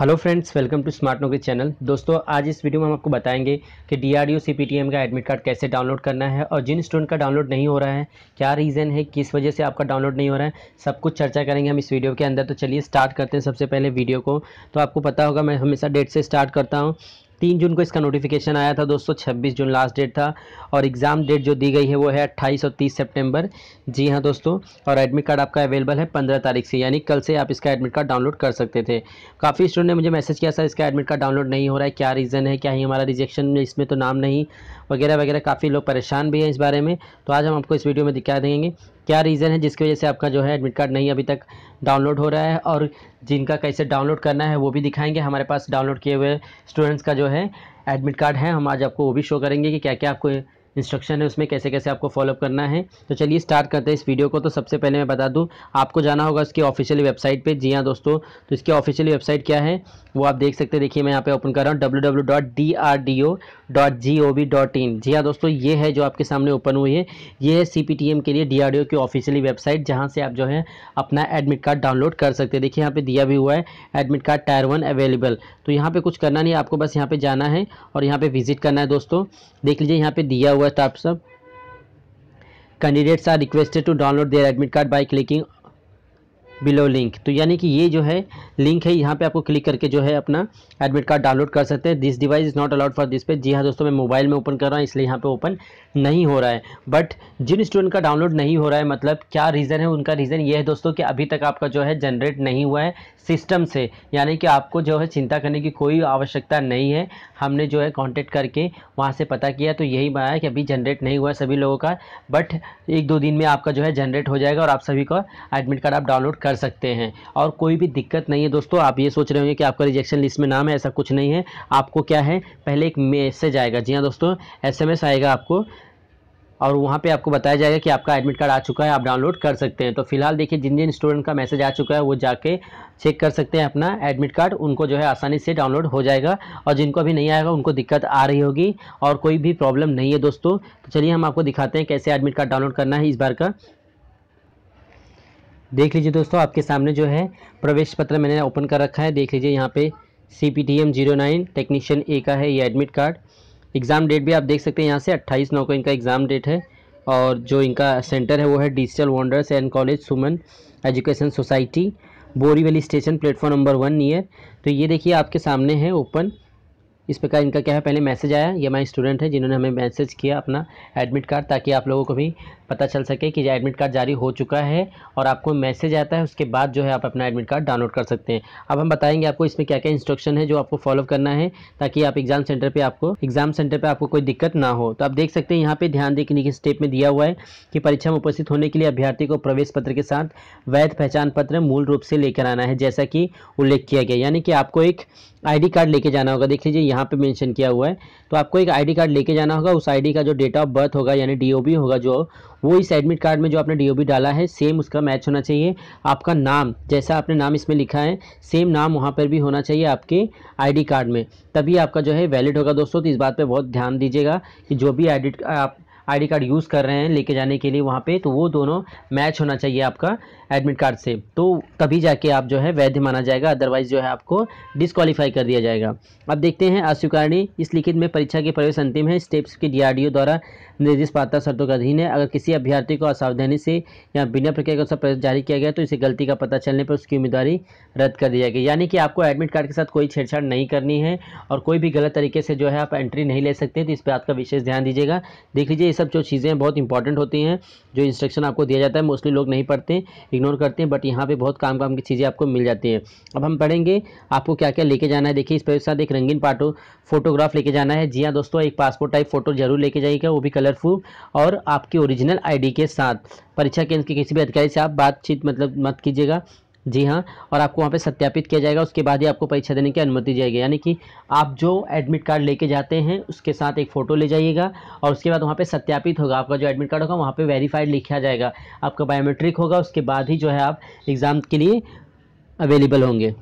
hello friends welcome to smart Naukri channel दोस्तों आज इस वीडियो में हम आपको बताएंगे कि D R U C P T M का एडमिट कार्ड कैसे डाउनलोड करना है और जिन स्टूडेंट का डाउनलोड नहीं हो रहा है क्या रीज़न है किस वजह से आपका डाउनलोड नहीं हो रहा है सब कुछ चर्चा करेंगे हम इस वीडियो के अंदर तो चलिए स्टार्ट करते हैं सबसे पहले वीडियो को तो आपको पता होगा मैं हमेशा डेट से स्टार्ट करता हूँ तीन जून को इसका नोटिफिकेशन आया था दोस्तों छब्बीस जून लास्ट डेट था और एग्ज़ाम डेट जो दी गई है वो है अट्ठाईस और तीस सेप्टेम्बर जी हाँ दोस्तों और एडमिट कार्ड आपका अवेलेबल है पंद्रह तारीख से यानी कल से आप इसका एडमिट कार्ड डाउनलोड कर सकते थे काफ़ी स्टूडेंट ने मुझे मैसेज किया सर इसका एडमिट कार्ड डाउनलोड नहीं हो रहा है क्या रीज़न है क्या ही हमारा रिजेक्शन में इसमें तो नाम नहीं वगैरह वगैरह काफ़ी लोग परेशान भी हैं इस बारे में तो आज हम आपको इस वीडियो में दिखा देंगे क्या रीज़न है जिसकी वजह से आपका जो है एडमिट कार्ड नहीं अभी तक डाउनलोड हो रहा है और जिनका कैसे डाउनलोड करना है वो भी दिखाएंगे हमारे पास डाउनलोड किए हुए स्टूडेंट्स का जो है एडमिट कार्ड है हम आज आपको वो भी शो करेंगे कि क्या क्या आपको इंस्ट्रक्शन है उसमें कैसे कैसे आपको फॉलोअप करना है तो चलिए स्टार्ट करते हैं इस वीडियो को तो सबसे पहले मैं बता दूँ आपको जाना होगा इसकी ऑफिशियल वेबसाइट पर जी हाँ दोस्तों तो इसकी ऑफिशियल वेबसाइट क्या है वो आप देख सकते हैं देखिए मैं यहाँ पे ओपन कर रहा हूँ डब्ल्यू जी हाँ दोस्तों ये है जो आपके सामने ओपन हुई है ये है सी के लिए डी की ऑफिशियली वेबसाइट जहाँ से आप जो है अपना एडमिट कार्ड डाउनलोड कर सकते हैं देखिए यहाँ पे दिया भी हुआ है admit card tier one available तो यहाँ पे कुछ करना नहीं है आपको बस यहाँ पे जाना है और यहाँ पे विजिट करना है दोस्तों देख लीजिए यहाँ पे दिया हुआ request आप सब candidates are requested to download their admit card by clicking below link तो यानी कि ये जो है लिंक है यहाँ पे आपको क्लिक करके जो है अपना एडमिट कार्ड डाउनलोड कर सकते हैं this device is not allowed for this पे जी हाँ दोस्तों मैं मोबाइल में ओपन कर रहा हूँ इसलिए यहाँ पे ओपन नहीं हो रहा है बट जिन स्टूडेंट का डाउनलोड नहीं हो रहा है मतलब क्या रीज़न है उनका रीज़न ये है दोस्तों कि अभी तक आपका जो है जनरेट नहीं हुआ है सिस्टम से यानी कि आपको जो है चिंता करने की कोई आवश्यकता नहीं है हमने जो है कॉन्टेक्ट करके वहाँ से पता किया तो यही पाया कि अभी जनरेट नहीं हुआ है सभी लोगों का बट एक दो दिन में आपका जो है जनरेट हो जाएगा और आप सभी का एडमिट कार्ड आप डाउनलोड कर कर सकते हैं और कोई भी दिक्कत नहीं है दोस्तों आप ये सोच रहे होंगे कि आपका रिजेक्शन लिस्ट में नाम है ऐसा कुछ नहीं है आपको क्या है पहले एक मैसेज आएगा जी हाँ दोस्तों एस आएगा आपको और वहाँ पे आपको बताया जाएगा कि आपका एडमिट कार्ड आ चुका है आप डाउनलोड कर सकते हैं तो फिलहाल देखिए जिन जिन स्टूडेंट का मैसेज आ चुका है वो जाके चेक कर सकते हैं अपना एडमिट कार्ड उनको जो है आसानी से डाउनलोड हो जाएगा और जिनको अभी नहीं आएगा उनको दिक्कत आ रही होगी और कोई भी प्रॉब्लम नहीं है दोस्तों तो चलिए हम आपको दिखाते हैं कैसे एडमिट कार्ड डाउनलोड करना है इस बार का देख लीजिए दोस्तों आपके सामने जो है प्रवेश पत्र मैंने ओपन कर रखा है देख लीजिए यहाँ पे C P T M zero nine technician A का है ये एडमिट कार्ड एग्ज़ाम डेट भी आप देख सकते हैं यहाँ से अट्ठाईस नौ को इनका एग्ज़ाम डेट है और जो इनका सेंटर है वो है digital wonders and college Suman education society Borivali station platform number one near तो ये देखिए आपके सामने है ओपन इस प्रकार इनका क्या है पहले मैसेज आया ये हमारे स्टूडेंट है जिन्होंने हमें मैसेज किया अपना एडमिट कार्ड ताकि आप लोगों को भी पता चल सके कि एडमिट कार्ड जारी हो चुका है और आपको मैसेज आता है उसके बाद जो है आप अपना एडमिट कार्ड डाउनलोड कर सकते हैं अब हम बताएंगे आपको इसमें क्या क्या इंस्ट्रक्शन है जो आपको फॉलो करना है ताकि आप एग्जाम सेंटर पर आपको एग्जाम सेंटर पर आपको कोई दिक्कत ना हो तो आप देख सकते हैं यहाँ पर ध्यान देखने के स्टेप में दिया हुआ है कि परीक्षा में उपस्थित होने के लिए अभ्यर्थी को प्रवेश पत्र के साथ वैध पहचान पत्र मूल रूप से लेकर आना है जैसा कि उल्लेख किया गया यानी कि आपको एक आईडी कार्ड लेके जाना होगा देख लीजिए यहाँ पे मेंशन किया हुआ है तो आपको एक आईडी कार्ड लेके जाना होगा उस आईडी का जो डेट ऑफ बर्थ होगा यानी डीओबी होगा जो वो इस एडमिट कार्ड में जो आपने डीओबी डाला है सेम उसका मैच होना चाहिए आपका नाम जैसा आपने नाम इसमें लिखा है सेम नाम वहाँ पर भी होना चाहिए आपके आई कार्ड में तभी आपका जो है वैलिड होगा दोस्तों तो इस बात पर बहुत ध्यान दीजिएगा कि जो भी एडिट आप आईडी कार्ड यूज़ कर रहे हैं लेके जाने के लिए वहाँ पे तो वो दोनों मैच होना चाहिए आपका एडमिट कार्ड से तो तभी जाके आप जो है वैध माना जाएगा अदरवाइज़ जो है आपको डिसक्वालीफाई कर दिया जाएगा अब देखते हैं अस्वीकारणी इस लिखित में परीक्षा के प्रवेश अंतिम है स्टेप्स की डी द्वारा निर्देश पात्र शर्तों के अधीन है अगर किसी अभ्यर्थी को असावधानी से या बिना प्रक्रिया के अनुसार जारी किया गया तो इसे गलती का पता चलने पर उसकी उम्मीदवारी रद्द कर दी जाएगी यानी कि आपको एडमिट कार्ड के साथ कोई छेड़छाड़ नहीं करनी है और कोई भी गलत तरीके से जो है आप एंट्री नहीं ले सकते तो इस पर आपका विशेष ध्यान दीजिएगा देख लीजिए ये सब जो चीज़ें बहुत इंपॉर्टेंट होती हैं जो इंस्ट्रक्शन आपको दिया जाता है मोस्टली लोग नहीं पढ़ते इग्नोर करते हैं बट यहाँ पर बहुत काम काम की चीज़ें आपको मिल जाती हैं अब हम पढ़ेंगे आपको क्या क्या लेके जाना है देखिए इस पर साथ एक रंगीन पाटो फोटोग्राफ लेके जाना है जी हाँ दोस्तों एक पासपोर्ट टाइप फोटो जरूर लेके जाइएगा वो भी कलर कलर और आपके ओरिजिनल आईडी के साथ परीक्षा केंद्र के किसी भी अधिकारी से आप बातचीत मतलब मत कीजिएगा जी हाँ और आपको वहाँ पे सत्यापित किया जाएगा उसके बाद ही आपको परीक्षा देने की अनुमति दी जाएगी यानी कि आप जो एडमिट कार्ड लेके जाते हैं उसके साथ एक फ़ोटो ले जाइएगा और उसके बाद वहाँ पे सत्यापित होगा आपका जो एडमिट कार्ड होगा वहाँ पे वेरीफाइड लिखा जाएगा आपका बायोमेट्रिक होगा उसके बाद ही जो है आप एग्ज़ाम के लिए अवेलेबल होंगे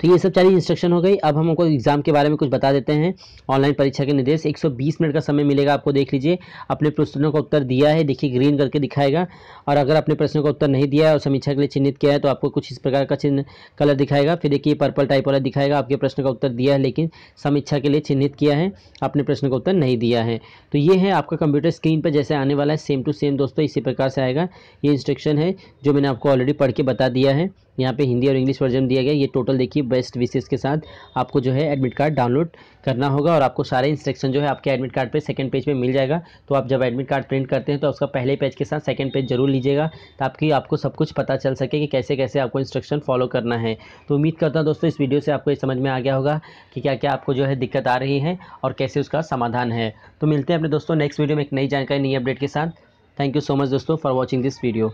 तो ये सब सारी इंस्ट्रक्शन हो गई अब हम उनको एग्ज़ाम के बारे में कुछ बता देते हैं ऑनलाइन परीक्षा के निर्देश 120 मिनट का समय मिलेगा आपको देख लीजिए अपने प्रश्नों का उत्तर दिया है देखिए ग्रीन करके दिखाएगा और अगर अपने प्रश्नों का उत्तर नहीं दिया है और समीक्षा के लिए चिन्हित किया है तो आपको कुछ इस प्रकार का चिन्ह कलर दिखाएगा फिर देखिए पर्पल टाइप वाला दिखाएगा आपके प्रश्न का उत्तर दिया है लेकिन समीक्षा के लिए चिन्हित किया है अपने प्रश्न का उत्तर नहीं दिया है तो ये है आपका कंप्यूटर स्क्रीन पर जैसे आने वाला है सेम टू सेम दोस्तों इसी प्रकार से आएगा ये इंस्ट्रक्शन है जो मैंने आपको ऑलरेडी पढ़ के बता दिया है यहाँ पे हिंदी और इंग्लिश वर्जन दिया गया ये टोटल देखिए बेस्ट विशेष के साथ आपको जो है एडमिट कार्ड डाउनलोड करना होगा और आपको सारे इंस्ट्रक्शन जो है आपके एडमिट कार्ड पे सेकंड पेज पे मिल जाएगा तो आप जब एडमिट कार्ड प्रिंट करते हैं तो उसका पहले पेज के साथ सेकंड पेज जरूर लीजिएगा ताकि आपको सब कुछ पता चल सके कि कैसे कैसे आपको इंस्ट्रक्शन फॉलो करना है तो उम्मीद करता हूँ दोस्तों इस वीडियो से आपको ये समझ में आ गया होगा कि क्या क्या आपको जो है दिक्कत आ रही है और कैसे उसका समाधान है तो मिलते हैं अपने दोस्तों नेक्स्ट वीडियो में एक नई जानकारी नई अपडेट के साथ थैंक यू सो मच दोस्तों फॉर वॉचिंग दिस वीडियो